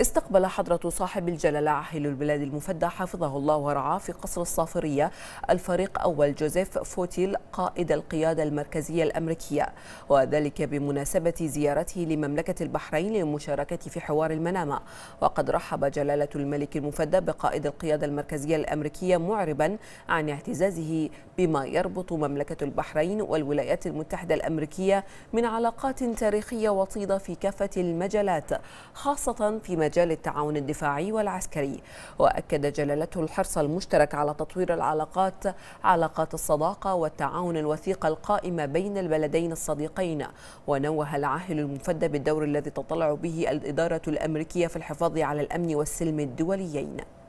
استقبل حضرة صاحب الجلالة عاهل البلاد المفدى حفظه الله ورعاه في قصر الصافرية الفريق أول جوزيف فوتيل قائد القيادة المركزية الأمريكية وذلك بمناسبة زيارته لمملكة البحرين للمشاركة في حوار المنامة وقد رحب جلالة الملك المفدى بقائد القيادة المركزية الأمريكية معربا عن اعتزازه بما يربط مملكة البحرين والولايات المتحدة الأمريكية من علاقات تاريخية وطيدة في كافة المجالات خاصة في مجال التعاون الدفاعي والعسكري وأكد جلالته الحرص المشترك على تطوير العلاقات علاقات الصداقة والتعاون الوثيق القائمة بين البلدين الصديقين ونوه العاهل المفدى بالدور الذي تطلع به الإدارة الأمريكية في الحفاظ على الأمن والسلم الدوليين